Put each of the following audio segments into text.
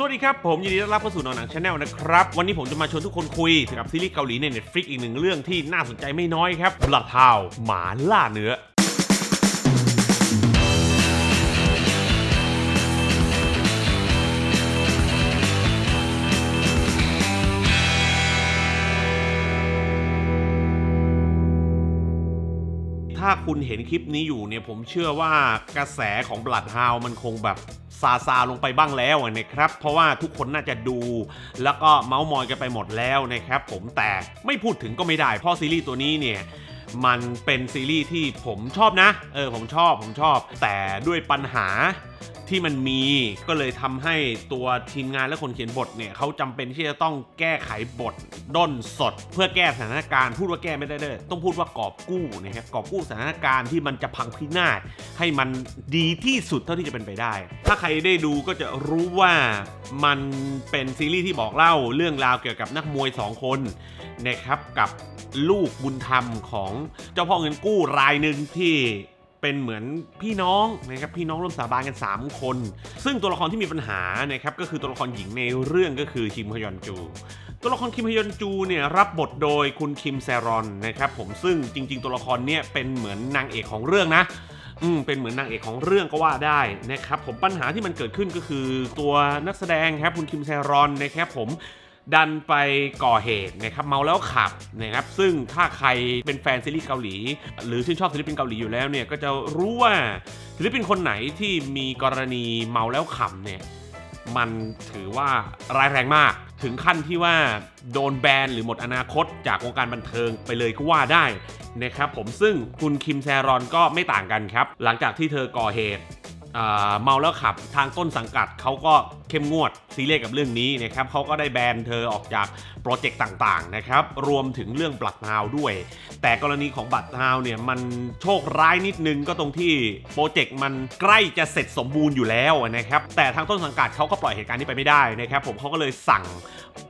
สวัสดีครับ ผมยินดีต้อนรับเข้าสู่นอนหนังชาแนลนะครับ วันนี้ผมจะมาชวนทุกคนคุยเกี่ยวกับซีรีส์เกาหลีใน Netflix อีกหนึ่งเรื่องที่น่าสนใจไม่น้อยครับบลัดทาหมาล่าเนื้อาคุณเห็นคลิปนี้อยู่เนี่ย ผมเชื่อว่ากระแสของบลัดฮาวมันคงแบบ ซาซาลงไปบ้างแล้วนะครับเพราะว่าทุกคนน่าจะดู แล้วก็เมาส์มอยกันไปหมดแล้วนะครับผมแต่ไม่พูดถึงก็ไม่ได้เพราะซีรีส์ตัวนี้เนี่ย มันเป็นซีรีส์ที่ผมชอบนะ เออ ผมชอบ ผมชอบ แต่ด้วยปัญหาที่มันมีก็เลยทำให้ตัวทีมงานและคนเขียนบทเนี่ยเขาจำเป็นที่จะต้องแก้ไขบทด้นสด เพื่อแก้สถานการณ์พูดว่าแก้ไม่ได้เลยต้องพูดว่ากอบกู้นะครับกอบกู้สถานการณ์ที่มันจะพังพินาศให้มันดีที่สุดเท่าที่จะเป็นไปได้ ถ้าใครได้ดูก็จะรู้ว่ามันเป็นซีรีส์ที่บอกเล่า เรื่องราวเกี่ยวกับนักมวย2คนนะครับกับลูกบุญธรรมของเจ้าพ่อเงินกู้รายหนึ่งที่เป็นเหมือนพี่น้องนะครับพี่น้องร่วมสาบานกัน3คน ซึ่งตัวละครที่มีปัญหานะครับก็คือตัวละครหญิงในเรื่องก็คือคิมฮยอนจู ตัวละครคิมฮยอนจูเนี่ยรับบทโดยคุณคิมแซรอนนะครับผมซึ่งจริง ๆ ตัวละครเนี่ยเป็นเหมือนนางเอกของเรื่องนะ อืมเป็นเหมือนนางเอกของเรื่องก็ว่าได้นะครับผมปัญหาที่มันเกิดขึ้นก็คือตัวนักแสดงครับคุณคิมแซรอนนะครับผมดันไปก่อเหตุนะครับเมาแล้วขับนะครับ ซึ่งถ้าใครเป็นแฟนซีรีส์เกาหลี หรือชื่นชอบศิลปินเกาหลีอยู่แล้วเนี่ยก็จะรู้ว่าศิลปินคนไหนที่มีกรณีเมาแล้วขับเนี่ยมันถือว่าร้ายแรงมากถึงขั้นที่ว่าโดนแบนหรือหมดอนาคต จากวงการบันเทิงไปเลยก็ว่าได้นะครับผมซึ่งคุณคิมแซรอนก็ไม่ต่างกันครับหลังจากที่เธอก่อเหตุเมาแล้วขับ ทางต้นสังกัดเขาก็เข้มงวดซีเรียสกับเรื่องนี้นะครับเขาก็ได้แบนเธอออกจากโปรเจกต์ต่างๆนะครับรวมถึงเรื่องบัตรนาวด้วย แต่กรณีของบัตรนาวเนี่ยมันโชคร้ายนิดนึง ก็ตรงที่ โปรเจกต์มันใกล้จะเสร็จสมบูรณ์อยู่แล้วนะครับแต่ทางต้นสังกัดเขาก็ปล่อยเหตุการณ์นี้ไปไม่ได้นะครับผมเขาก็เลยสั่ง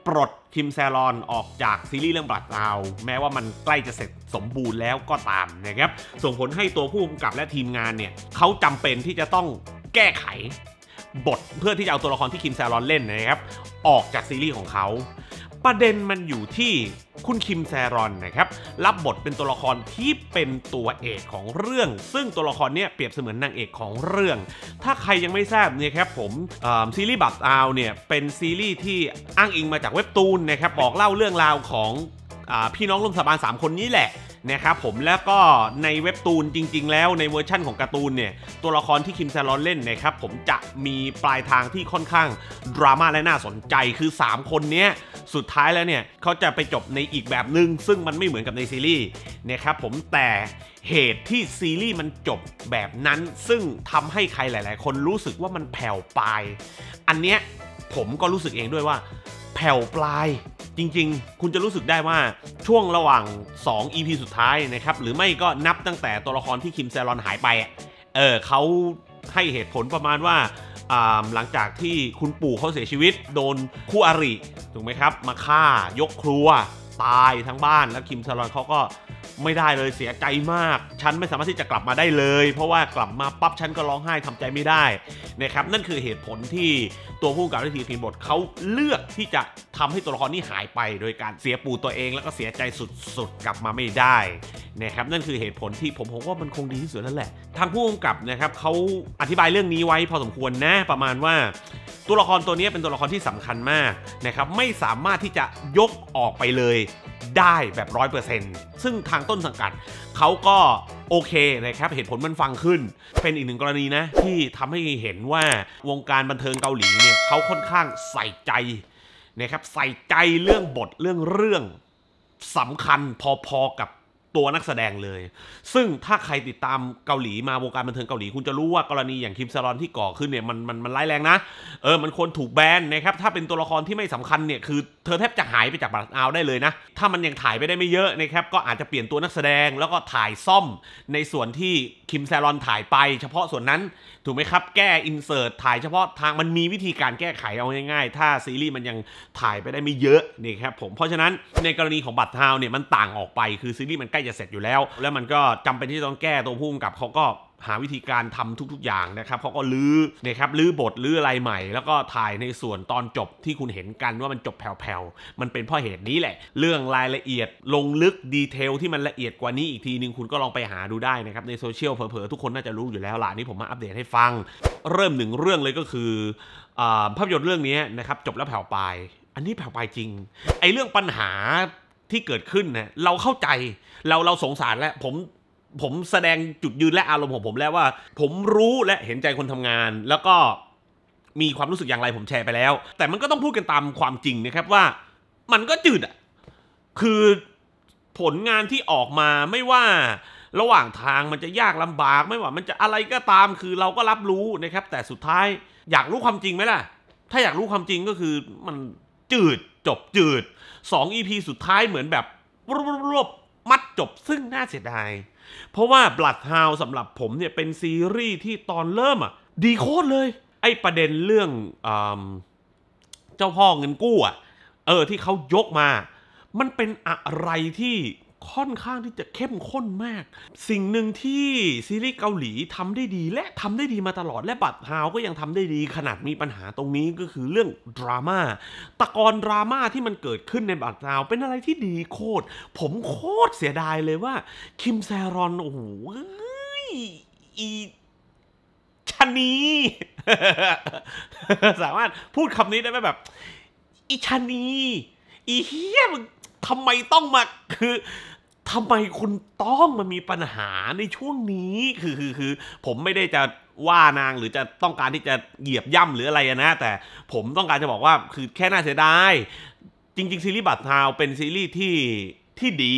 ปลดคิมแซลอนออกจากซีรีส์เรื่องบัตรนาว แม้ว่ามันใกล้จะเสร็จสมบูรณ์แล้วก็ตามนะครับส่งผลให้ตัวผู้กำกับและทีมงานเนี่ยเขาจำเป็นที่จะต้องแก้ไขบทเพื่อที่จะเอาตัวละครที่คิมแซรอนเล่นนะครับ ออกจากซีรีส์ของเขา ประเด็นมันอยู่ที่คุณคิมแซรอนนะครับ รับบทเป็นตัวละครที่เป็นตัวเอกของเรื่อง ซึ่งตัวละครเนี้ยเปรียบเสมือนนางเอกของเรื่อง ถ้าใครยังไม่ทราบเนี่ยครับผมซีรีส์บัเอาวเนี่ยเป็นซีรีส์ที่อ้างอิงมาจากเว็บตูนนะครับบอกเล่าเรื่องราวของพี่น้องร่วมสาบาน3คนนี้แหละนะครับผมแล้วก็ในเว็บตูนจริงๆแล้ว ในเวอร์ชั่นของการ์ตูนเนี่ยตัวละครที่คิมซลรอนเล่นนะครับผมจะมีปลายทางที่ค่อนข้าง ดราม่าและน่าสนใจคือ 3 คนเนี้ยสุดท้ายแล้วเนี่ยเขาจะไปจบในอีกแบบหนึง่งซึ่งมันไม่เหมือนกับในซีรีส์นะครับผมแต่เหตุที่ซีรีส์มันจบแบบนั้น ซึ่งทำให้ใครหลาย ๆ คนรู้สึกว่ามันแผ่วปลาย อันเนี้ยผมก็รู้สึกเองด้วยว่า แผ่วปลายจริงๆ คุณจะรู้สึกได้ว่าช่วงระหว่าง 2 EP สุดท้ายนะครับ หรือไม่ก็นับตั้งแต่ตัวละครที่คิมแซรอนหายไป เออเขาให้เหตุผลประมาณว่าหลังจากที่คุณปู่เขาเสียชีวิตโดนคู่อริ ถูกไหมครับ มาฆ่ายกครัวตายทั้งบ้านแล้วคิมซารอนเขาก็ไม่ได้เลยเสียใจมาก ฉันไม่สามารถที่จะกลับมาได้เลย เพราะว่ากลับมาปั๊บฉันก็ร้องไห้ทำใจไม่ได้นะครับนั่นคือเหตุผลที่ตัวผู้กำกับที่ทีพิบทเขาเลือกที่จะทำให้ตัวละครนี้หายไป โดยการเสียปู่ตัวเอง แล้วก็เสียใจสุดๆกลับมาไม่ได้นะครับนั่นคือเหตุผลที่ผมผมว่ามันคงดีที่สุดแล้วแหละทางผู้กำกับนะครับเขาอธิบายเรื่องนี้ไว้ พอสมควรนะประมาณว่าตัวละครตัวนี้เป็นตัวละครที่สำคัญมากนะครับไม่สามารถที่จะยกออกไปเลยได้แบบรนต์ซึ่งทางต้นสังกัดเขาก็โอเคนะครับเหตุผลมันฟังขึ้น เป็นอีกหนึ่งกรณีนะที่ทำให้เห็นว่าวงการบันเทิงเกาหลีเนี่ยเขาค่อนข้างใส่ใจนะครับใส่ใจเรื่องบทเรื่องเรื่องสำคัญพอๆกับตัวนักแสดงเลย ซึ่งถ้าใครติดตามเกาหลีมาวงการบันเทิงเกาหลีคุณจะรู้ว่ากรณีอย่างคิมซารอนที่ก่อขึ้นเนี่ยมันมันมันร้ายแรงนะ เออมันควรถูกแบนนะครับ ถ้าเป็นตัวละครที่ไม่สำคัญเนี่ยคือเธอแทบจะหายไปจากบัตรเอาได้เลยนะ ถ้ามันยังถ่ายไปได้ไม่เยอะนะครับก็อาจจะเปลี่ยนตัวนักแสดง แล้วก็ถ่ายซ่อมในส่วนที่คิมซารอนถ่ายไป เฉพาะส่วนนั้นถูกไหมครับแก้อินเสิร์ตถ่ายเฉพาะทางมันมีวิธีการแก้ไขเอาง่ายๆ ถ้าซีรีส์มันยังถ่ายไปได้ไม่เยอะนี่ครับผมเพราะฉะนั้นในกรณีของบัตรเทาเนี่ยมันต่างออกไปคือซีรีส์มันใกล้จะเสร็จอยู่แล้วแล้วมันก็จำเป็นที่ต้องแก้ตัวพุ่มกับเขาก็หาวิธีการทำทุก ๆ อย่างนะครับเขาก็ลื้อนะครับลื้อบทลื้ออะไรใหม่ แล้วก็ถ่ายในส่วนตอนจบที่คุณเห็นกันว่ามันจบแผ่วๆมันเป็นเพราะเหตุนี้แหละเรื่องรายละเอียดลงลึกดีเทลที่มันละเอียดกว่านี้อีกทีนึงคุณก็ลองไปหาดูได้นะครับในโซเชียลเผลอๆทุกคนน่าจะรู้อยู่แล้วล่ะนี่ผมมาอัปเดตให้ฟังเริ่มหนึ่งเรื่องเลยก็คือภาพยนตร์เรื่องนี้นะครับจบแล้วแผ่วไปอันนี้แผ่วไปจริงไอเรื่องปัญหาที่เกิดขึ้นนะเราเข้าใจเราเราสงสารและผมผมแสดงจุดยืนและอารมณ์ของผมแล้วว่า ผมรู้และเห็นใจคนทำงาน แล้วก็มีความรู้สึกอย่างไร ผมแชร์ไปแล้ว แต่มันก็ต้องพูดกันตามความจริงนะครับว่ามันก็จืดอ่ะคือผลงานที่ออกมาไม่ว่าระหว่างทางมันจะยากลำบากไม่ว่ามันจะอะไรก็ตาม คือเราก็รับรู้นะครับ แต่สุดท้าย อยากรู้ความจริงไหมล่ะ ถ้าอยากรู้ความจริงก็คือมันจืดจบจืด2 EP สุดท้ายเหมือนแบบรวบมัดจบซึ่งน่าเสียดาย เพราะว่า Bloodhound สำหรับผมเนี่ย เป็นซีรีส์ที่ตอนเริ่มอ่ะ ดีโคตรเลย ไอประเด็นเรื่องอเจ้าพ่อเงินกู้อ่ะ เออที่เขายกมา มันเป็นอะไรที่ค่อนข้างที่จะเข้มข้นมาก สิ่งหนึ่งที่ซีรีส์เกาหลีทำได้ดีและทำได้ดีมาตลอดและบัตรฮาวก็ยังทำได้ดีขนาดมีปัญหาตรงนี้ก็คือเรื่องดรามา่า ตะกอนดราม่าที่มันเกิดขึ้นในบัตรฮาวเป็นอะไรที่ดีโคตร ผมโคตรเสียดายเลยว่า คิมแซรอนโอ้โหอีชะนี สามารถพูดคำนี้ได้ไหมแบบ อีชะนี อีเฮียมึงทำไมต้องมาคือทำไมคุณต้องมันมีปัญหาในช่วงนี้คือคือคือผมไม่ได้จะว่านางหรือจะต้องการที่จะเหยียบย่ำหรืออะไรนะแต่ผมต้องการจะบอกว่าคือแค่น่าเสียดายจริงๆซีรีส์บัตทาวเป็นซีรีส์ที่ที่ดี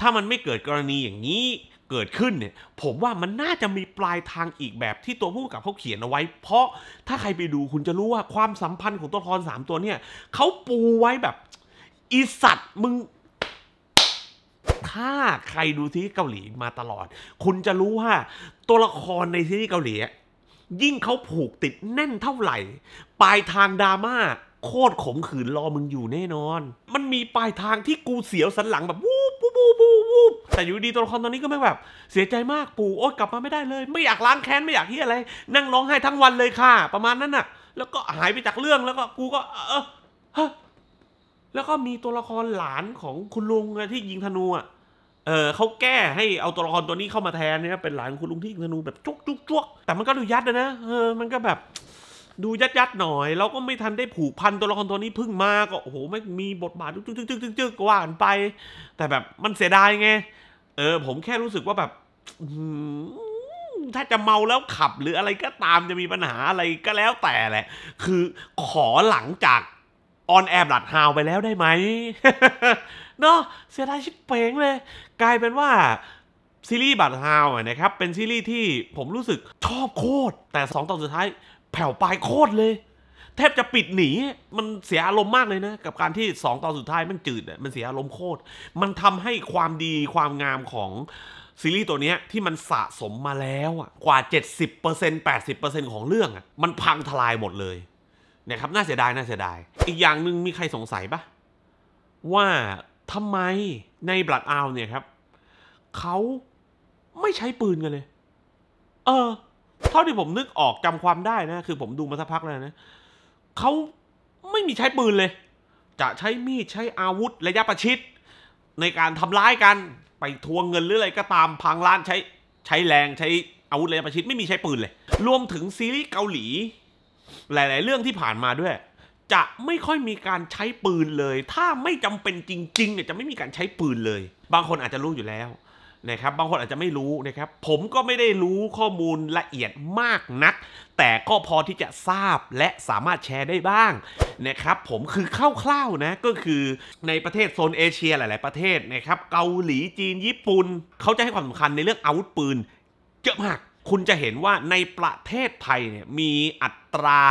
ถ้ามันไม่เกิดกรณีอย่างนี้เกิดขึ้นเนี่ยผมว่ามันน่าจะมีปลายทางอีกแบบที่ตัวผู้กับเขาเขียนเอาไว้ เพราะถ้าใครไปดูคุณจะรู้ว่าความสัมพันธ์ของตัวละครสามตัวเนี่ยเขาปูไว้แบบอีสัตว์ มึง ถ้าใครดูซีรีส์เกาหลีมาตลอด คุณจะรู้ว่าตัวละครในซีรีส์เกาหลียิ่งเขาผูกติดแน่นเท่าไหร่ ปลายทางดราม่าโคตรขมขืนรอมึงอยู่แน่นอน มันมีปลายทางที่กูเสียวสันหลังแบบ วูบวูบวูบวูบแต่อยู่ดีตัวละครตอนนี้ก็ไม่แบบ เสียใจมากปู่โอ๊ยกลับมาไม่ได้เลย ไม่อยากล้างแค้นไม่อยากเฮียอะไรนั่งร้องไห้ทั้งวันเลยค่ะ ประมาณนั้นน่ะแล้วก็หายไปจากเรื่องแล้วก็กูก็ เออแล้วก็มีตัวละครหลานของคุณลุงที่ยิงธนูอ่ะเออเขาแก้ให้เอาตัวละครตัวนี้เข้ามาแทนนะเป็นหลานคุณลุงที่ยิงธนูแบบจุกจุกจุกแต่มันก็ดูยัดนะเออมันก็แบบดูยัดยัดหน่อยเราก็ไม่ทันได้ผูกพันตัวละครตัวนี้พึ่งมาก็โอ้โหไม่มีบทบาทจึ๊กจุ๊กจึ๊กจุ๊กกว่ากันไป แต่แบบมันเสียดายไงเออ ผมแค่รู้สึกว่าแบบถ้าจะเมาแล้วขับหรืออะไรก็ตามจะมีปัญหาอะไรก็แล้วแต่แหละ คือขอหลังจากออนแอบหลัดฮาวไปแล้วได้ไหมเนาะเสียดายชิบเปงเลย กลายเป็นว่าซีรีส์บัตฮาวนะครับเป็นซีรีส์ที่ผมรู้สึก ชอบโคตร แต่ 2 ตอนสุดท้ายแผ่วปลายโคตรเลย แทบจะปิดหนีมันเสียอารมณ์มากเลยนะ กับการที่ 2 ตอนสุดท้ายมันจืด มันเสียอารมณ์โคตร มันทำให้ความดีความงามของ ซีรีส์ตัวนี้ที่มันสะสมมาแล้วกว่า 70% 80%ของเรื่องมันพังทลายหมดเลยนะครับน่าเสียดายน่าเสียดายอีกอย่างหนึ่งมีใครสงสัยปะว่าทำไมในบลัดอาวเนี่ยครับ เขาไม่ใช้ปืนกันเลย เออเท่าที่ผมนึกออกจำความได้ นะคือผมดูมาสักพักแล้วนะเขาไม่มีใช้ปืนเลย จะใช้มีดใช้อาวุธระยะประชิด ในการทำร้ายกัน ไปทวงเงินหรืออะไรก็ตามพังร้านใช้ ใช้แรงใช้อาวุธระยะประชิด ไม่มีใช้ปืนเลยรวมถึงซีรีส์เกาหลี หลาย ๆ เรื่องที่ผ่านมาด้วยจะไม่ค่อยมีการใช้ปืนเลย ถ้าไม่จำเป็นจริงๆเนี่ยจะไม่มีการใช้ปืนเลย บางคนอาจจะรู้อยู่แล้วนะครับบางคนอาจจะไม่รู้นะครับผมก็ไม่ได้รู้ข้อมูลละเอียดมากนัก แต่ก็พอที่จะทราบและสามารถแชร์ได้บ้างนะครับผมคือคร่าวๆนะ ก็คือในประเทศโซนเอเชียหลาย ๆประเทศนะครับเกาหลีจีนญี่ปุ่นเขาจะให้ความสำคัญในเรื่องอาวุธปืนเยอะมากคุณจะเห็นว่าในประเทศไทยเนี่ยมีอัตรา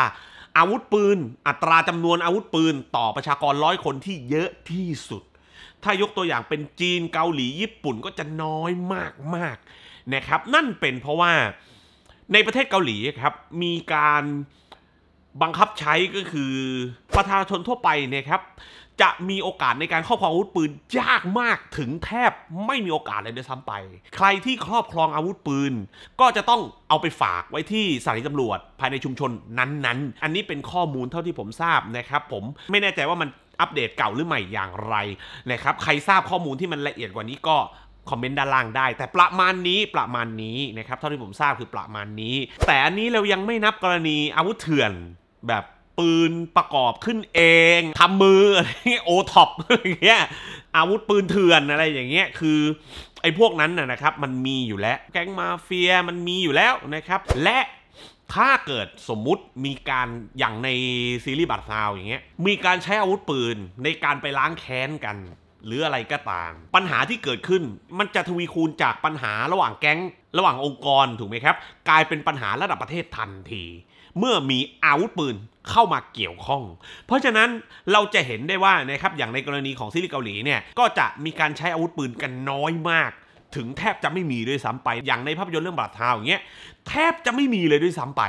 อาวุธปืน อัตราจำนวนอาวุธปืน ต่อประชากรร้อยคนที่เยอะที่สุด ถ้ายกตัวอย่างเป็นจีนเกาหลีญี่ปุ่นก็จะน้อยมากมากนะครับ นั่นเป็นเพราะว่าในประเทศเกาหลีครับมีการบังคับใช้ก็คือ ประชาชนทั่วไปเนี่ยครับจะมีโอกาสในการครอบครองอาวุธปืน ยากมากถึงแทบไม่มีโอกาสเลยด้วยซ้ำไป ใครที่ครอบครองอาวุธปืนก็จะต้องเอาไปฝากไว้ที่สถานีตำรวจภายในชุมชนนั้นๆ อันนี้เป็นข้อมูลเท่าที่ผมทราบนะครับผมไม่แน่ใจว่ามันอัปเดตเก่าหรือใหม่อย่างไรนะครับใครทราบข้อมูลที่มันละเอียดกว่านี้ก็คอมเมนต์ด้านล่างได้ แต่ประมาณนี้ประมาณนี้นะครับเท่าที่ผมทราบคือประมาณนี้ แต่อันนี้เรายังไม่นับกรณีอาวุธเถื่อนแบบปืนประกอบขึ้นเองทำมืออะไรโอท็อปอะไรเงี้ยอาวุธปืนเถื่อนอะไรอย่างเงี้ยคือไอ้พวกนั้นนะครับมันมีอยู่แล้วแก๊งมาเฟียมันมีอยู่แล้วนะครับและถ้าเกิดสมมุติมีการอย่างในซีรีส์บัตซาวอย่างเงี้ยมีการใช้อาวุธปืนในการไปล้างแค้นกัน หรืออะไรก็ตาม ปัญหาที่เกิดขึ้นมันจะทวีคูณจากปัญหาระหว่างแก๊งระหว่างองค์กรถูกไหมครับ กลายเป็นปัญหาระดับประเทศทันทีเมื่อมีอาวุธปืน เข้ามาเกี่ยวข้อง เพราะฉะนั้นเราจะเห็นได้ว่านะครับอย่างในกรณีของซีรีส์เกาหลีเนี่ยก็จะมีการใช้อาวุธปืนกันน้อยมาก ถึงแทบจะไม่มีด้วยซ้ำไป อย่างในภาพยนตร์เรื่องบาดเท้าอย่างเงี้ยแทบจะไม่มีเลยด้วยซ้ำไป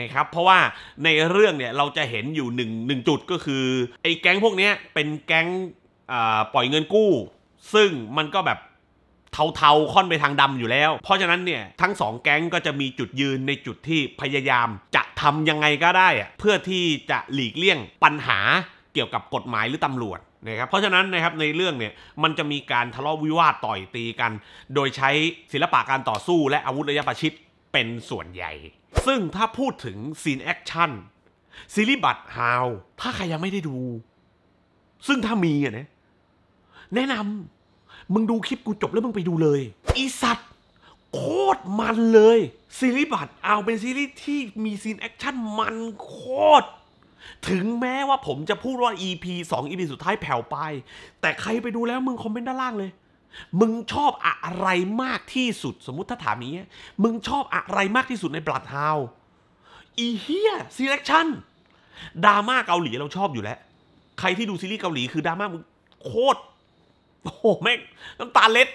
นะครับเพราะว่าในเรื่องเนี่ยเราจะเห็นอยู่หนึ่งหนึ่งจุดก็คือไอ้แก๊งพวกนี้เป็นแก๊งปล่อยเงินกู้ ซึ่งมันก็แบบเทาๆ ค่อนไปทางดำอยู่แล้ว เพราะฉะนั้นเนี่ย ทั้ง2แก๊งก็จะมีจุดยืนในจุดที่พยายามจะทำยังไงก็ได้อะเพื่อที่จะหลีกเลี่ยงปัญหาเกี่ยวกับกฎหมายหรือตำรวจนะครับเพราะฉะนั้นนะครับในเรื่องเนี่ย มันจะมีการทะเลาะวิวาทต่อยตีกัน โดยใช้ศิลปะการต่อสู้และอาวุธระยะประชิดเป็นส่วนใหญ่ ซึ่งถ้าพูดถึงซีนแอคชั่นซีรีส์บัตฮาวถ้าใครยังไม่ได้ดู ซึ่งถ้ามีอ่ะนะแนะนำมึงดูคลิปกูจบแล้ว มึงไปดูเลยอีสัตว์ โคตรมันเลยซีรีส์บัตเอาเป็นซีรีส์ที่มีซีนแอคชั่นมันโคตร ถึงแม้ว่าผมจะพูดว่า EP 2 EP สุดท้ายแผ่วไป แต่ใครไปดูแล้ว มึงคอมเมนต์ด้านล่างเลย มึงชอบอะไรมากที่สุดสมมติถ้าถามนี้มึงชอบอะไรมากที่สุดในบลัดฮาวอีเฮียซีเลคชั่นดราม่าเกาหลีเราชอบอยู่แล้ว ใครที่ดูซีรีส์เกาหลีคือดราม่ามึงโคตรโอ้โหแม่ง น้ำตาเล็ด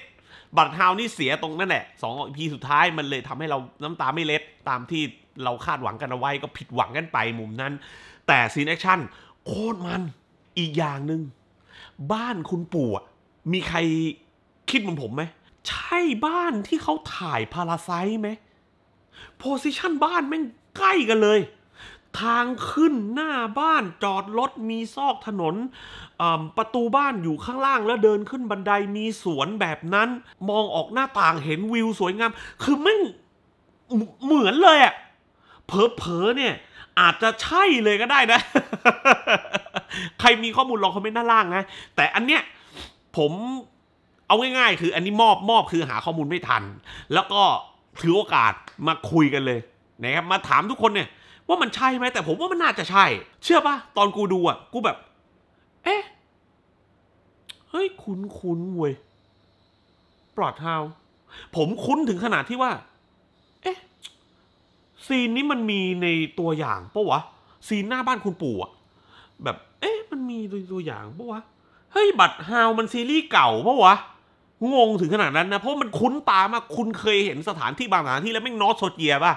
บัตรฮาวนี่เสียตรงนั่นแหละสองอีพีสุดท้ายมันเลยทำให้เราน้ำตาไม่เล็ดตามที่เราคาดหวังกันเอาไว้ก็ผิดหวังกันไปมุมนั้น แต่ซีนแอคชั่นโคตรมันอีกอย่างหนึ่งบ้านคุณปู่มีใครคิดเหมือนผมไหม ใช่บ้านที่เขาถ่ายพาราไซไหมโพสิชันบ้านแม่งใกล้กันเลยทางขึ้นหน้าบ้านจอดรถมีซอกถนนประตูบ้านอยู่ข้างล่าง แล้วเดินขึ้นบันไดมีสวนแบบนั้น มองออกหน้าต่างเห็นวิวสวยงามคือมันเหมือนเลยอะเผลอๆเนี่ย อาจจะใช่เลยก็ได้นะ ใครมีข้อมูลลองคอมเมนต์ด้านล่างนะ แต่อันเนี้ยผมเอาง่ายๆคืออันนี้มอบมอบคือหาข้อมูลไม่ทัน แล้วก็ ถือโอกาสมาคุยกันเลยนะครับมาถามทุกคนเนี่ยว่ามันใช่ไหมแต่ผมว่ามันน่าจะใช่ เชื่อปะตอนกูดูอ่ะ กูแบบ เอ๊ะเฮ้ย คุ้นคุ้นเว้ยปลอดเฮาผมคุ้นถึงขนาดที่ว่า เอ๊ะ ซีนนี้มันมีในตัวอย่างปะวะซีนหน้าบ้านคุณปู่อ่ะ แบบ เอ๊ะ มันมีตัวอย่างปะวะเฮ้ยบัตรเฮามันซีรีส์เก่าปะวะงงถึงขนาดนั้นนะเพราะมันคุ้นตามากคุณเคยเห็นสถานที่บางสถานที่แล้วแม่งนอสโซเยียป่ะ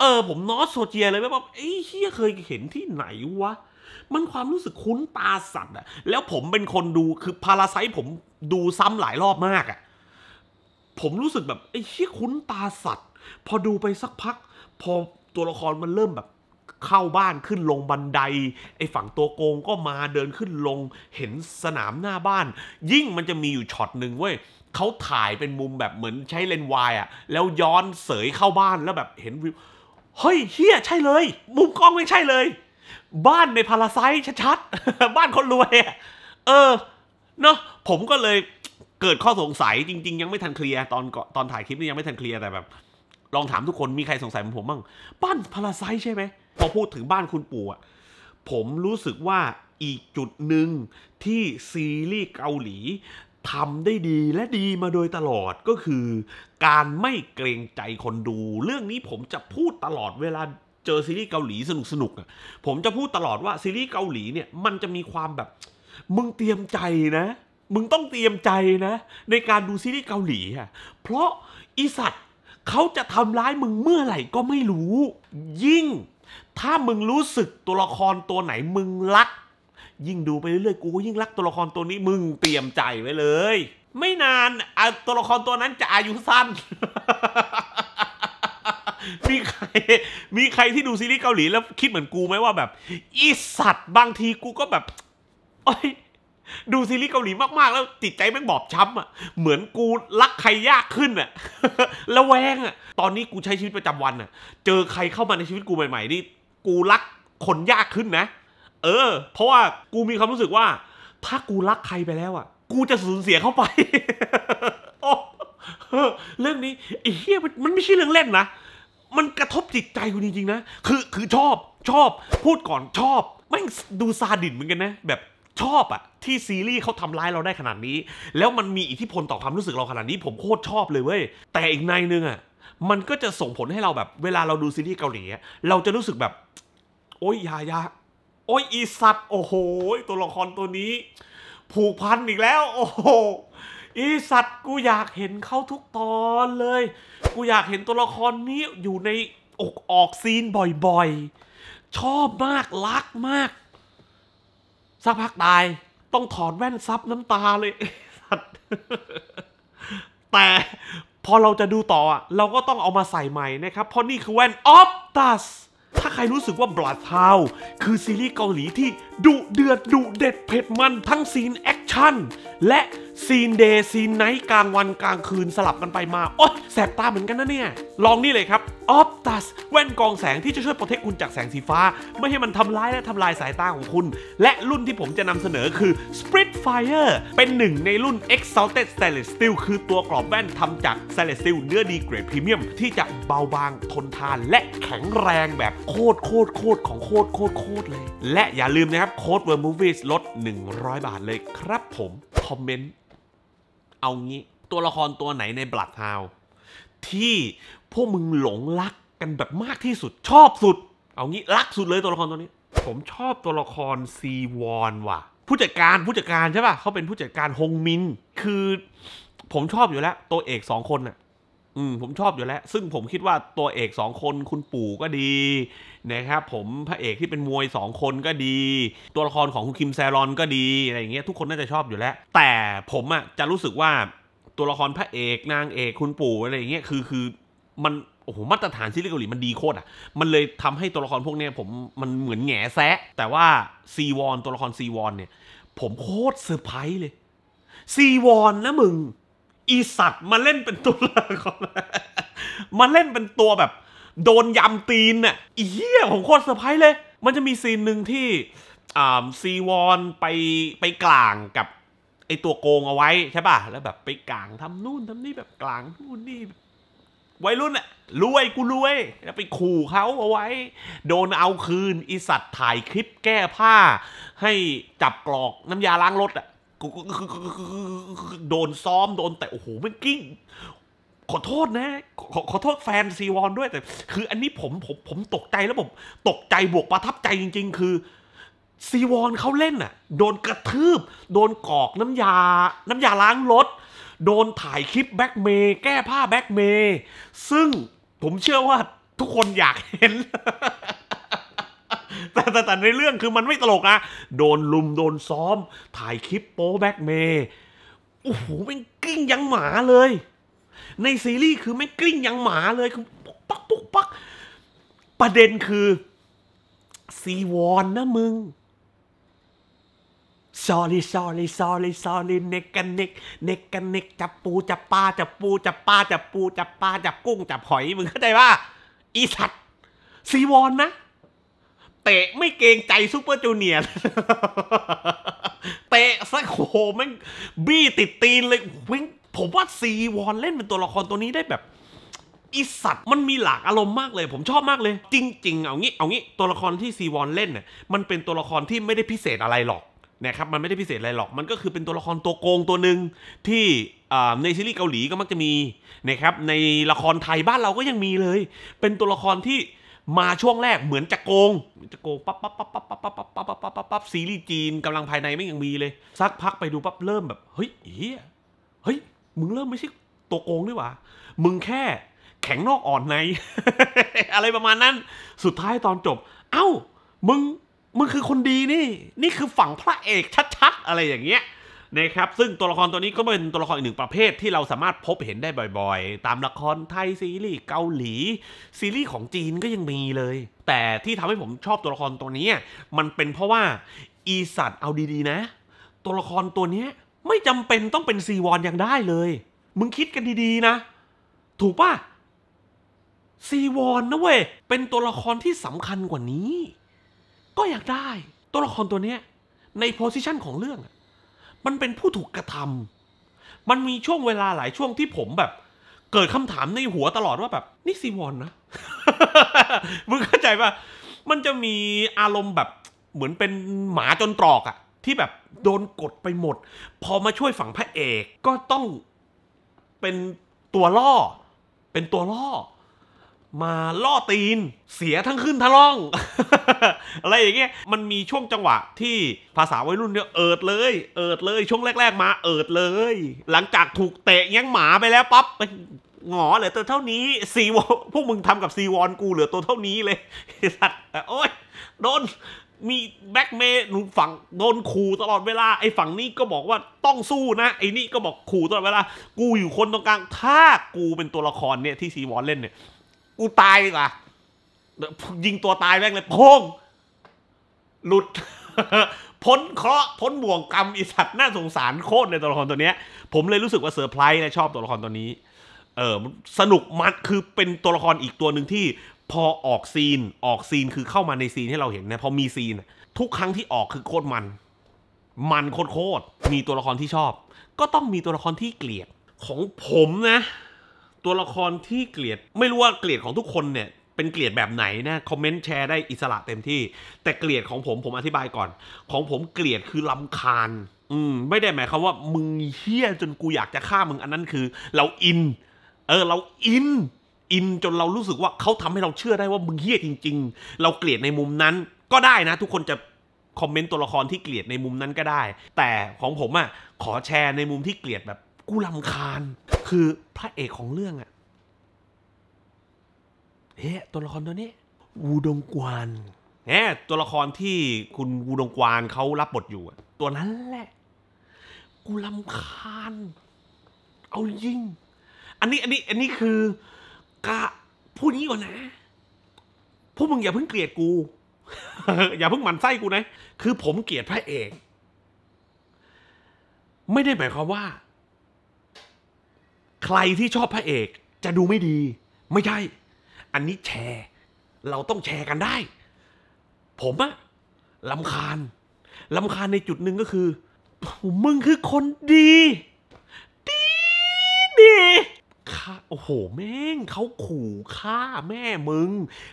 เออผมนอสโซเจียเลยแบบเอ้เฮียเคยเห็นที่ไหนวะ มันความรู้สึกคุ้นตาสัตว์อะ แล้วผมเป็นคนดูคือพาราไซผมดูซ้ำหลายรอบมากอะผมรู้สึกแบบไอ้เฮียคุ้นตาสัตว์ พอดูไปสักพัก พอตัวละครมันเริ่มแบบเข้าบ้านขึ้นลงบันได ไอ้ฝั่งตัวโกงก็มาเดินขึ้นลงเห็นสนามหน้าบ้าน ยิ่งมันจะมีอยู่ช็อตหนึ่งเว้ยเขาถ่ายเป็นมุมแบบเหมือนใช้เลนวายอะ แล้วย้อนเสยเข้าบ้านแล้วแบบเห็นวิวเฮ้ยเฮียใช่เลย มุมกล้องไม่ใช่เลย บ้านในพาราไซชัดๆบ้านคนรวยเออเนาะผมก็เลยเกิดข้อสงสัยจริงๆยังไม่ทันเคลียร์ตอนตอนถ่ายคลิปนี่ยังไม่ทันเคลียร์แต่แบบลองถามทุกคนมีใครสงสัยเหมือนผม บ้างบ้านพาราไซใช่ไหมพอพูดถึงบ้านคุณปู่อะผมรู้สึกว่าอีกจุดหนึ่งที่ซีรีส์เกาหลีทำได้ดีและดีมาโดยตลอดก็คือ การไม่เกรงใจคนดู เรื่องนี้ผมจะพูดตลอดเวลาเจอซีรีส์เกาหลีสนุกสนุกผมจะพูดตลอดว่าซีรีส์เกาหลีเนี่ย มันจะมีความแบบมึงเตรียมใจนะ มึงต้องเตรียมใจนะ ในการดูซีรีส์เกาหลีอะเพราะอีสัตว์เขาจะทำร้ายมึงเมื่อไหร่ก็ไม่รู้ยิ่ง ถ้ามึงรู้สึกตัวละครตัวไหนมึงรักยิ่งดูไปเรื่อยๆ กูยิ่งรักตัวละครตัวนี้มึงเตรียมใจไว้เลย ไม่นานตัวละครตัวนั้นจะอายุสั้น มีใครมีใครที่ดูซีรีส์เกาหลีแล้วคิดเหมือนกูไหมว่าแบบอีสัตว์บางทีกูก็แบบโอ้ยดูซีรีส์เกาหลีมากๆแล้วจิตใจแม่งบอบช้ำอ่ะเหมือนกูรักใครยากขึ้นอ่ะระแวงอ่ะ ตอนนี้กูใช้ชีวิตประจำวันอ่ะ เจอใครเข้ามาในชีวิตกูใหม่ๆนี่กูรักคนยากขึ้นนะเออ เพราะว่า กูมีความรู้สึกว่า ถ้ากูรักใครไปแล้วอ่ะ กูจะสูญเสียเข้าไป เรื่องนี้ไอ้เฮียมันไม่ใช่เรื่องเล่นนะ มันกระทบจิตใจกูจริง ๆ นะ คือ คือชอบชอบพูดก่อนชอบแม่งดูซาดิสเหมือนกันนะ แบบชอบอะที่ซีรีส์เขาทำร้ายเราได้ขนาดนี้ แล้วมันมีอิทธิพลต่อความรู้สึกเราขนาดนี้ ผมโคตรชอบเลยเว้ยแต่อีกในนึงอะมันก็จะส่งผลให้เราแบบ เวลาเราดูซีรีส์เกาหลีเราจะรู้สึกแบบ โอ้ยยายาอ้ยอีสัตว์โอ้โห ตัวละครตัวนี้ ผูกพันอีกแล้ว โอ้โห อีสัตว์กูอยากเห็นเขาทุกตอนเลย กูอยากเห็นตัวละครนี้อยู่ในอกออกซีนบ่อยๆ ชอบมากรักมากสักพักตายต้องถอดแว่นซับน้ำตาเลยสัตว์แต่พอเราจะดูต่อเราก็ต้องเอามาใส่ใหม่นะครับเพราะนี่คือแว่นออฟตัสถ้าใครรู้สึกว่าบลัดทาวคือซีรีส์เกาหลีที่ดุเดือดดุเด็ด เผ็ดมัน ทั้งซีนแอคชั่นและซีนเดย์ซีนไนท์กลางวันกลางคืนสลับกันไปมา โอ๊ยแสบตาเหมือนกันนะเนี่ย ลองนี่เลยครับออฟตัสแว่นกองแสงที่จะช่วยปกเทคคุณจากแสงสีฟ้า ไม่ให้มันทำร้ายและทำลายสายตาของคุณ และรุ่นที่ผมจะนำเสนอคือ Spitfire เป็นหนึ่งในรุ่น Exalted Stainless Steel คือตัวกรอบแว่นทำจาก Stainless Steel เนื้อดีเกรดพรีเมียม ที่จะเบาบางทนทานและแข็งแรงแบบโคตรโคตรโคตรของโคตรโคตรโคตรเลย และอย่าลืมนะครับโค้ดเวอร์มูฟีลด 100 บาทเลยครับผมคอมเมนต์เอางี้ ตัวละครตัวไหนในบลัดฮาวที่พวกมึงหลงรักกันแบบมากที่สุดชอบสุด เอางี้รักสุดเลยตัวละครตัวนี้ผมชอบตัวละครซีวอนว่ะ ผู้จัดการผู้จัดการใช่ป่ะเขาเป็นผู้จัดการฮงมินคือ ผมชอบอยู่แล้วตัวเอกสองคนน่ะ อืม ผมชอบอยู่แล้วซึ่งผมคิดว่าตัวเอกสองคนคุณปู่ก็ดีนะครับผมพระเอกที่เป็นมวยสองคนก็ดี ตัวละครของคุณคิมแซรอนก็ดีอะไรอย่างเงี้ยทุกคนน่าจะชอบอยู่แล้ว แต่ผมอะจะรู้สึกว่าตัวละครพระเอกนางเอกคุณปู่อะไรอย่างเงี้ยคือคือมันโอ้โหมาตรฐานซีรีส์เกาหลีมันดีโคตรอ่ะมันเลยทำให้ตัวละครพวกเนี้ย ผมมันเหมือนแง่แซะแต่ว่าซีวอนตัวละครซีวอนเนี่ย ผมโคตรเซอร์ไพรส์เลย ซีวอนนะมึง อีสัตว์มาเล่นเป็นตัวละครมาเล่นเป็นตัวแบบ โดนยำตีนน่ะอีเหี้ยผมโคตรเซอร์ไพรส์เลย มันจะมีซีนหนึ่งที่ซีวอนไปไปกลางกับไอตัวโกงเอาไว้ใช่ป่ะแล้วแบบไปกลางทำนู่นทำนี่แบบกลางนู่นนี่วัยรุ่นอะรวยกูรวย แล้วไปขู่เขาเอาไว้ โดนเอาคืน อีสัตว์ถ่ายคลิปแก้ผ้าให้จับกรอกน้ำยาล้างรถอะกูโดนซ้อมโดนแต่โอ้โหมันกิ้ง ขอโทษนะขอขอโทษแฟนซีวอนด้วยแต่ คือ อันนี้ผมผมผมตกใจแล้วผม ตกใจบวกประทับใจจริง ๆ คือซีวอนเขาเล่นน่ะ โดนกระทืบ โดนกอกน้ำยาน้ำยาล้างรถโดนถ่ายคลิปแบ็กเมย์แก้ผ้าแบ็กเมย์ซึ่งผมเชื่อว่าทุกคนอยากเห็น แต่แต่ในเรื่องคือมันไม่ตลกนะโดนลุมโดนซ้อม ถ่ายคลิปโป้แบ็กเมย์โอ้โหมป็นกิ้งยังหมาเลย ในซีรีส์คือไม่กลิ้งยังหมาเลยคือปักปุ๊กปักประเด็นคือ ซีวอน นะมึง sorry sorry sorry sorry เนกกันเนกเนกกันเนกจับปูจับปลาจับปูจับปลาจับปูจับปลาจับกุ้งจับหอยมึงเข้าใจป่ะอีสัตว์ซีวอนนะเตะไม่เกรงใจซูเปอร์จูเนียร์เตะสักโหมันบี้ติดตีนเลยวิ่งผมว่าซีวอนเล่นเป็นตัวละครตัวนี้ได้แบบอีสัตว์มันมีหลากอารมณ์มากเลย ผมชอบมากเลย จริง ๆเอางี้ เอางี้ ตัวละครที่ซีวอนเล่นเนี่ยมันเป็นตัวละครที่ไม่ได้พิเศษอะไรหรอกนะครับมันไม่ได้พิเศษอะไรหรอก มันก็คือเป็นตัวละครตัวโกงตัวหนึ่งที่ในซีรีส์เกาหลีก็มักจะมีนะครับ ในละครไทยบ้านเราก็ยังมีเลย เป็นตัวละครที่มาช่วงแรกเหมือนจะโกงจะโกงปั๊บปั๊บปั๊บปั๊บปั๊บปั๊บปั๊บปั๊บปั๊บปั๊บปั๊บซีรีส์จีนกำลังภายในไม่ยังมีเลยสักพักไปดูปั๊บเริ่มแบบ เฮ้ยเียเฮ้ยมึงเริ่มไม่ใช่ตัวโกงด้วยวะมึงแค่แข็งนอกอ่อนในอะไรประมาณนั้นสุดท้ายตอนจบ เอ้ามึงมึงคือคนดีนี่ นี่คือฝั่งพระเอกชัด ๆ อะไรอย่างเงี้ยนะครับ ซึ่งตัวละครตัวนี้ก็เป็นตัวละครอีกหนึ่งประเภทที่เราสามารถพบเห็นได้บ่อย ๆ ตามละครไทยซีรีส์เกาหลี ซีรีส์ของจีนก็ยังมีเลย แต่ที่ทำให้ผมชอบตัวละครตัวนี้มันเป็นเพราะว่า อีสัตว์เอาดี ๆนะ ตัวละครตัวนี้ไม่จำเป็นต้องเป็นซีวอนยังได้เลย มึงคิดกันดีๆนะ ถูกปะซีวอนนะเว้ยเป็นตัวละครที่สำคัญกว่านี้ก็อยากได้ ตัวละครตัวเนี้ยในโพสิชันของเรื่องมันเป็นผู้ถูกกระทำ มันมีช่วงเวลาหลายช่วงที่ผมแบบ เกิดคำถามในหัวตลอดว่าแบบ นี่ซีวอนนะมึงเข้าใจปะมันจะมีอารมณ์แบบเหมือนเป็นหมาจนตรอกอะที่แบบโดนกดไปหมด พอมาช่วยฝั่งพระเอก ก็ต้องเป็นตัวล่อ เป็นตัวล่อมาล่อตีนเสียทั้งขึ้นทะล่อง อะไรอย่างเงี้ย มันมีช่วงจังหวะที่ภาษาวัยรุ่นเนี่ยเอิดเลย เอิดเลยช่วงแรก ๆมาเอิดเลย หลังจากถูกเตะยังหมาไปแล้วปั๊บหงอเหลือตัวเท่านี้ซีวอพวกมึงทำกับซีวอนกูเหลือตัวเท่านี้เลยสัตว์ โอ้ยโดน มีแบ็กเมย์หนนฝั่งโดนขู่ตลอดเวลาไอ้ฝั่งนี้ก็บอกว่าต้องสู้นะไอ้นี่ก็บอกขู่ตลอดเวลากูอยู่คนตรงกลางถ้ากูเป็นตัวละครเนี่ยที่ซีวอนเล่นเนี่ยกูตายดีกว่ายิงตัวตายแม่งเลยโพงหลุดพ้นเคราะห์พ้นบ่วงกรรมอีสัตว์น่าสงสารโคตรเลยตัวละครตัวเนี้ยผมเลยรู้สึกว่าเซอร์ไพรส์นะชอบตัวละครตัวนี้ เออสนุกมันคือเป็นตัวละครอีกตัวหนึ่งที่ พอออกซีนออกซีนคือเข้ามาในซีนให้เราเห็นนะ พอมีซีนทุกครั้งที่ออกคือโคตรมัน มันโคตรมีตัวละครที่ชอบ ก็ต้องมีตัวละครที่เกลียด ของผมนะตัวละครที่เกลียดไม่รู้ว่าเกลียดของทุกคนเนี่ยเป็นเกลียดแบบไหนนะคอมเมนต์แชร์ได้อิสระเต็มที่ แต่เกลียดของผมผมอธิบายก่อน ของผมเกลียดคือลำคาญอืมไม่ได้หมายความว่า มึงเฮี้ยจนกูอยากจะฆ่ามึงอันนั้นคือเราอินเออเราอินอินจนเรารู้สึกว่าเขาทำให้เราเชื่อได้ว่ามึงเฮี้ยจริงๆ เราเกลียดในมุมนั้น ก็ได้นะ ทุกคนจะคอมเมนต์ตัวละครที่เกลียดในมุมนั้นก็ได้ แต่ของผมอะ่ะขอแชร์ในมุมที่เกลียดแบบกูลำคาญคือพระเอกของเรื่องอะเฮ้ตัวละครตัวนี้วูดงกวานเนี่ยตัวละครที่คุณวูดงกวานเขารับบทอยู่ตัวนั้นแหละ กูลำคาญ เอายิ่งอันนี้อันนี้ อันนี้คือ กะพูดงี้ก่อนนะพวกมึงอย่าเพิ่งเกลียดกู อย่าเพิ่งหมั่นไส้กูนะคือ ผมเกลียดพระเอก ไม่ได้หมายความว่าใครที่ชอบพระเอกจะดูไม่ดี ไม่ใช่ อันนี้แชร์ เราต้องแชร์กันได้ ผมอะลำคาญลำคาญในจุดหนึ่งก็คือ มึงคือคนดี ดีดีโอ้โห แม่งเขาขู่ฆ่าแม่มึง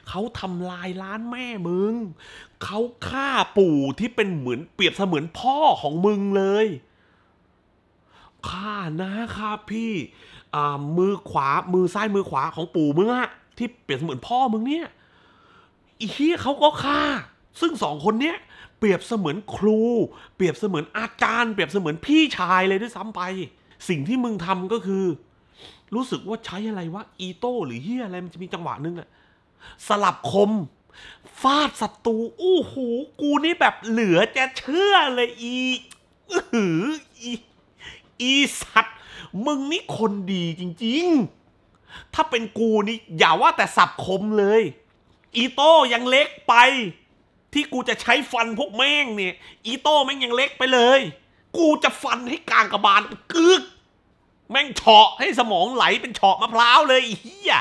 เขาทำลายร้านแม่มึงเขาฆ่าปู่ที่เป็นเหมือนเปรียบเสมือนพ่อของมึงเลยฆ่านะครับพี่มือขวา มือซ้าย มือขวาของปู่มึงอะที่เปรียบเสมือนพ่อมึงเนี่ยอีเฮียเขาก็ฆ่า ซึ่งสองคนเนี้ยเปรียบเสมือนครู เปรียบเสมือนอาจารย์ เปรียบเสมือนพี่ชายเลยด้วยซ้ำไป สิ่งที่มึงทำก็คือ รู้สึกว่าใช้อะไรวะอีโต้หรือเฮียอะไรมันจะมีจังหวะนึงอะสลับคมฟาดศัตรูอู้หูกูนี่แบบเหลือจะเชื่อเลยอีอืออีอีสัตวมึงนี่คนดีจริงๆ ถ้าเป็นกูนี่อย่าว่าแต่สับคมเลย อีโต้ยังเล็กไป ที่กูจะใช้ฟันพวกแม่งเนี่ย อีโต้แม่งยังเล็กไปเลย กูจะฟันให้กลางกระบาลกึก แม่งเฉาะให้สมองไหลเป็นเฉาะมะพร้าวเลยเฮีย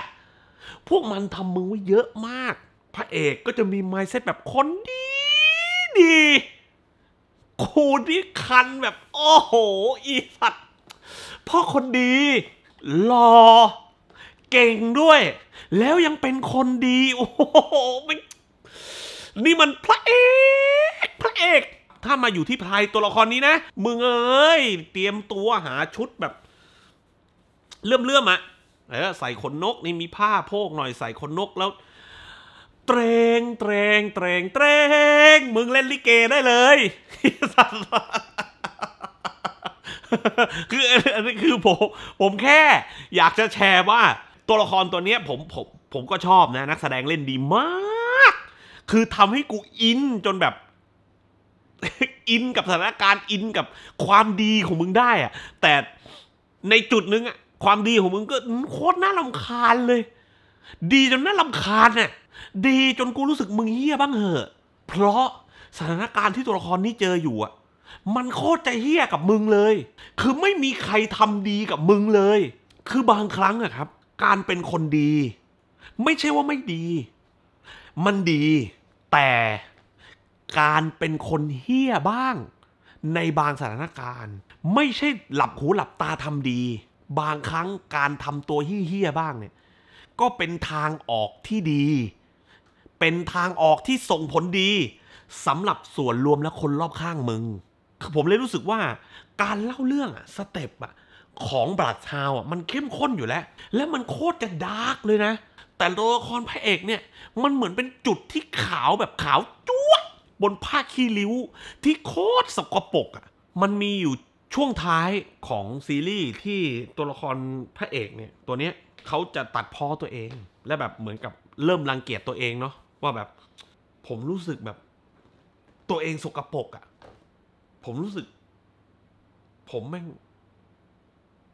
พวกมันทำมึงไว้เยอะมาก พระเอกก็จะมีไมเซ็ตแบบคนดีดีกูนี่คันแบบ โอ้โหอีสัตวพ่อคนดี หล่อ เก่งด้วย แล้วยังเป็นคนดี โอ้โห นี่มันพระเอก พระเอก ถ้ามาอยู่ที่พายตัวละครนี้นะ มึงเอ้ย เตรียมตัวหาชุดแบบเลื่อมๆอ่ะมล้เออใส่ขนนก นี่มีผ้าโพกหน่อยใส่ขนนกแล้ว เตรงเตรงเตรงเตรงมึงเล่นลิเกได้เลยคืออันนี้คือผมผมแค่ อยากจะแชร์ว่าตัวละครตัวเนี้ยผมผมผมก็ชอบนะนักแสดงเล่นดีมาก คือทำให้กูอินจนแบบ อินกับสถานการณ์อินกับความดีของมึงได้อะแต่ในจุดนึงอะความดีของมึงก็โคตรน่าลำคาญเลย ดีจนน่าลำคาญน่ะดีจนกูรู้สึกมึงเฮี้ยบ้างเหอะเพราะสถานการณ์ที่ตัวละครนี้เจออยู่อะมันโคตรจะเฮี้ยกับมึงเลย คือไม่มีใครทำดีกับมึงเลย คือบางครั้งอะครับ การเป็นคนดี ไม่ใช่ว่าไม่ดี มันดี แต่การเป็นคนเฮี้ยบ้าง ในบางสถานการณ์ ไม่ใช่หลับหูหลับตาทำดี บางครั้งการทำตัวเฮี้ยบ้างเนี่ยก็เป็นทางออกที่ดี เป็นทางออกที่ส่งผลดีสำหรับส่วนรวมและคนรอบข้างมึงผมเลยรู้สึกว่าการเล่าเรื่องอะสเต็ปอะของบราดชาวอะมันเข้มข้นอยู่แล้ว และมันโคตรจะดาร์กเลยนะ แต่ตัวละครพระเอกเนี่ยมันเหมือนเป็นจุดที่ขาวแบบขาวจ้วบนผ้าคีริ้ว ที่โคตรสกปรกอะมันมีอยู่ช่วงท้ายของซีรีส์ที่ตัวละครพระเอกเนี่ย ตัวเนี้ยเขาจะตัดพ้อตัวเองและแบบเหมือนกับเริ่มรังเกียจตัวเองเนาะว่าแบบผมรู้สึกแบบตัวเองสกปรกอะผมรู้สึก ผมแม่ง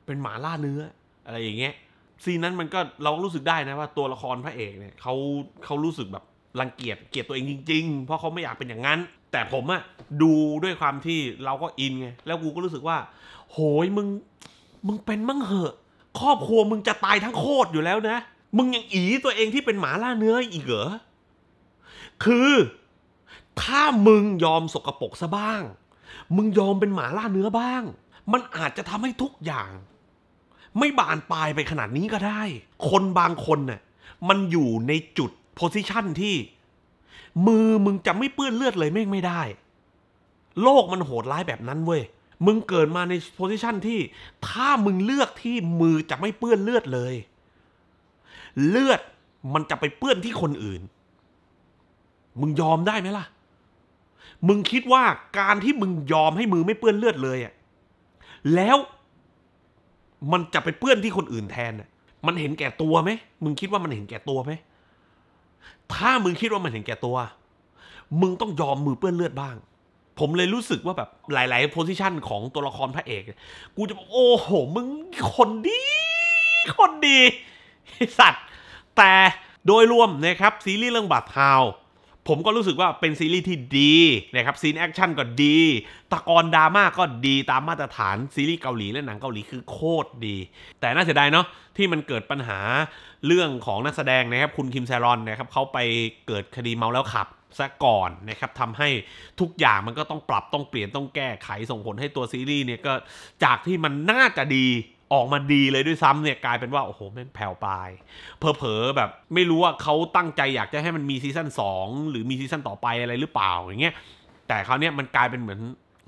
เป็นหมาล่าเนื้อ อะไรอย่างเงี้ยซีนนั้นมันก็เรารู้สึกได้นะว่า ตัวละครพระเอกเนี่ยเขาเขารู้สึกแบบรังเกียจเกลียดตัวเองจริง ๆ เพราะเขาไม่อยากเป็นอย่างนั้น แต่ผมอะดูด้วยความที่เราก็อินไงแล้วกูก็รู้สึกว่า โหยมึงมึงเป็นมั่งเหอะ ครอบครัวมึงจะตายทั้งโคตรอยู่แล้วนะ มึงยังอีตัวเองที่เป็นหมาล่าเนื้อ อีกเหรอคือถ้ามึงยอมสกรปรกซะบ้างมึงยอมเป็นหมาล่าเนื้อบ้าง มันอาจจะทำให้ทุกอย่าง ไม่บานปลายไปขนาดนี้ก็ได้ คนบางคนเน่ยมันอยู่ในจุดโพสิชันที่ มือมึงจะไม่เปื้อนเลือดเลยไม่ไม่ได้ โลกมันโหดร้ายแบบนั้นเว้ย มึงเกิดมาในโพสิชันที่ ถ้ามึงเลือกที่มือจะไม่เปื้อนเลือดเลย เลือดมันจะไปเปื้อนที่คนอื่น มึงยอมได้ไหมล่ะมึงคิดว่าการที่มึงยอมให้มือไม่เปื้อนเลือดเลยอ่ะแล้วมันจะไปเปื้อนที่คนอื่นแทนอ่ะมันเห็นแก่ตัวไหมมึงคิดว่ามันเห็นแก่ตัวไหมถ้ามึงคิดว่ามันเห็นแก่ตัว มึงต้องยอมมือเปื้อนเลือดบ้าง ผมเลยรู้สึกว่าแบบหลาย ๆ โพสิชันของตัวละครพระเอก กูจะโอ้โห มึงคนดี คนดีสัตว์แต่โดยรวมนะครับซีรีส์เรื่องบัตทาวผมก็รู้สึกว่าเป็นซีรีส์ที่ดี นะครับซีนแอคชั่นก็ดีตะกอนดราม่าก็ดีตามมาตรฐานซีรีส์เกาหลีและหนังเกาหลีคือโคตรดี แต่น่าเสียดายเนาะที่มันเกิดปัญหาเรื่องของนักแสดงนะครับคุณคิมแซรอนนะครับ เขาไปเกิดคดีเมาแล้วขับ ซะก่อนนะครับทำให้ทุกอย่างมันก็ต้องปรับต้องเปลี่ยนต้องแก้ไขส่งผลให้ตัวซีรีส์เนี่ยก็จากที่มันน่าจะดีออกมาดีเลยด้วยซ้ำเนี่ยกลายเป็นว่า โอ้โหแม่งแผ่วปลาย เผลอแบบไม่รู้ว่าเขาตั้งใจอยากจะให้มันมีซีซั่น2หรือมีซีซั่นต่อไปอะไรหรือเปล่าอย่างเงี้ยแต่คราวเนี้ยมันกลายเป็นเหมือน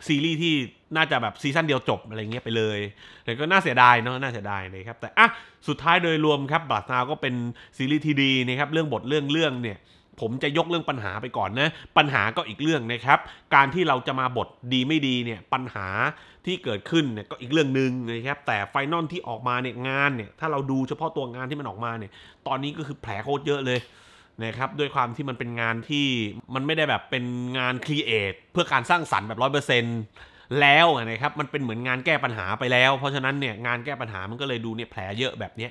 ซีรีส์ที่น่าจะแบบซีซั่นเดียวจบอะไรเงี้ยไปเลยแต่ก็น่าเสียดายเนาะน่าเสียดายเลยครับแต่อ่ะสุดท้ายโดยรวมครับบาสนาก็เป็นซีรีส์ที่ดีนะครับเรื่องบทเรื่องเรื่องเนี่ยผมจะยกเรื่องปัญหาไปก่อนนะ ปัญหาก็อีกเรื่องนะครับ การที่เราจะมาบทดีไม่ดีเนี่ย ปัญหาที่เกิดขึ้นเนี่ยก็อีกเรื่องหนึ่งนะครับ แต่ไฟนอลที่ออกมาเนี่ยงานเนี่ย ถ้าเราดูเฉพาะตัวงานที่มันออกมาเนี่ย ตอนนี้ก็คือแผลโคตรเยอะเลยนะครับ ด้วยความที่มันเป็นงานที่ มันไม่ได้แบบเป็นงานครีเอทเพื่อการสร้างสรรค์แบบร้อยเปอร์เซนต์แล้วนะครับ มันเป็นเหมือนงานแก้ปัญหาไปแล้ว เพราะฉะนั้นเนี่ยงานแก้ปัญหา มันก็เลยดูเนี่ยแผลเยอะแบบนี้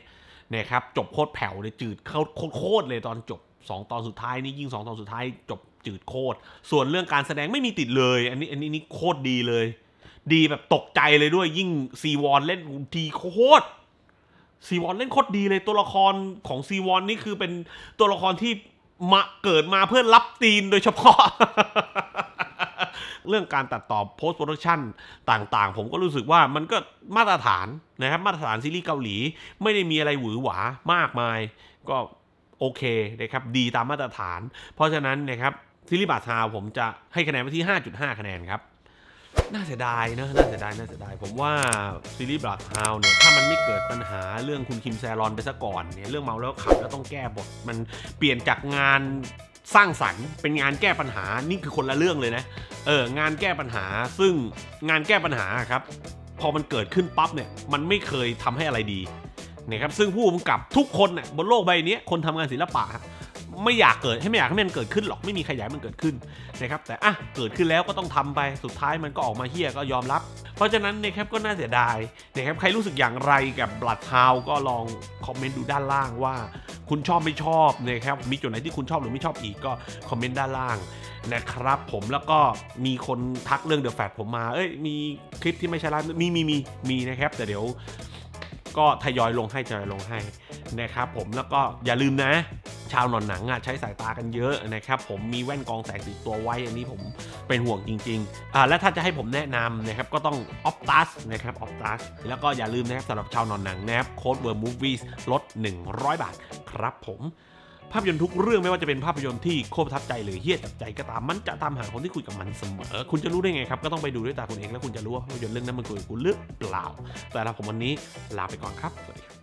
นะครับจบโคตรแผ่วเลยจืดเข้าโคตรเลยตอนจบสองตอนสุดท้ายนี่ยิ่งสองตอนสุดท้ายจบจืด โคตร ส่วนเรื่องการแสดงไม่มีติดเลย อันนี้อันนี้นี่โคตรดีเลย ดีแบบตกใจเลยด้วยยิ่งซีวอนเล่นดีโคตรซีวอนเล่นโคตรดีเลย ตัวละครของซีวอนนี่คือเป็นตัวละครที่มาเกิดมาเพื่อรับตีนโดยเฉพาะ เรื่องการตัดต่อโพสต์โปรดักชันต่างๆ ผมก็รู้สึกว่ามันก็มาตรฐานนะครับมาตรฐานซีรีส์เกาหลี ไม่ได้มีอะไรหวือหวามากมายก็โอเคนะครับดีตามมาตรฐาน เพราะฉะนั้นนะครับซิลิบาทาวผมจะให้คะแนนไปที่ 5.5 คะแนนครับน่าเสียดายนะน่าเสียดายน่าเสียดายผมว่าซีรีส์บลอกฮาวเนี่ยถ้ามันไม่เกิดปัญหาเรื่องคุณคิมแซรอนไปซะก่อนเนี่ยเรื่องเมาแล้วขับแล้วต้องแก้บทมันเปลี่ยนจากงานสร้างสรรค์ เป็นงานแก้ปัญหานี่คือคนละเรื่องเลยนะเอองานแก้ปัญหาซึ่งงานแก้ปัญหาครับพอมันเกิดขึ้นปั๊บเนี่ยมันไม่เคยทำให้อะไรดีนะครับซึ่งผู้กำกับทุกคนน่ยบนโลกใบนี้คนทำงานศิลปะไม่อยากเกิดให้ไม่อยากให้มันเกิดขึ้นหรอกไม่มีใครอยากมันเกิดขึ้นนะครับแต่อ่ะเกิดขึ้นแล้วก็ต้องทำไปสุดท้ายมันก็ออกมาเฮียก็ยอมรับ เพราะฉะนั้นนะครับก็น่าเสียดายนะครับใครรู้สึกอย่างไรกับบลัดทาวก็ลองคอมเมนต์ดูด้านล่างว่า คุณชอบไม่ชอบนะครับมีจุดไหนที่คุณชอบหรือไม่ชอบอีกก็คอมเมนต์ด้านล่างนะครับ ผมแล้วก็มีคนทักเรื่องเดอะแฟตผมมาเอ้ยมีคลิปที่ไม่ใช่ไลฟ์มีมีมีมีนะครับแต่เดี๋ยวก็ทยอยลงให้ ทยอยลงให้ นะครับผมแล้วก็อย่าลืมนะ ชาวหนอนหนังอ่ะใช้สายตากันเยอะนะครับ ผมมีแว่นกองแสงติดตัวไว้ อันนี้ผมเป็นห่วงจริงๆอ่าและถ้าจะให้ผมแนะนำนะครับก็ต้อง Optus นะครับ Optus แล้วก็อย่าลืมนะครับสำหรับชาวหนอนหนังนะครับโค้ดเวิร์มูฟวีสลด 100 บาทครับผมภาพยนตร์ทุกเรื่องไม่ว่าจะเป็นภาพยนตร์ที่โคตรทับใจหรือเฮี้ยจับใจก็ตามมันจะตามหาคนที่คุยกับมันเสมอ คุณจะรู้ได้ไงครับก็ต้องไปดูด้วยตาคุณเองแล้วคุณจะรู้ว่าภาพยนตร์เรื่องนั้นมันคุยกับคุณหรือเปล่าแต่เราผมวันนี้ลาไปก่อนครับสวัสดีครับ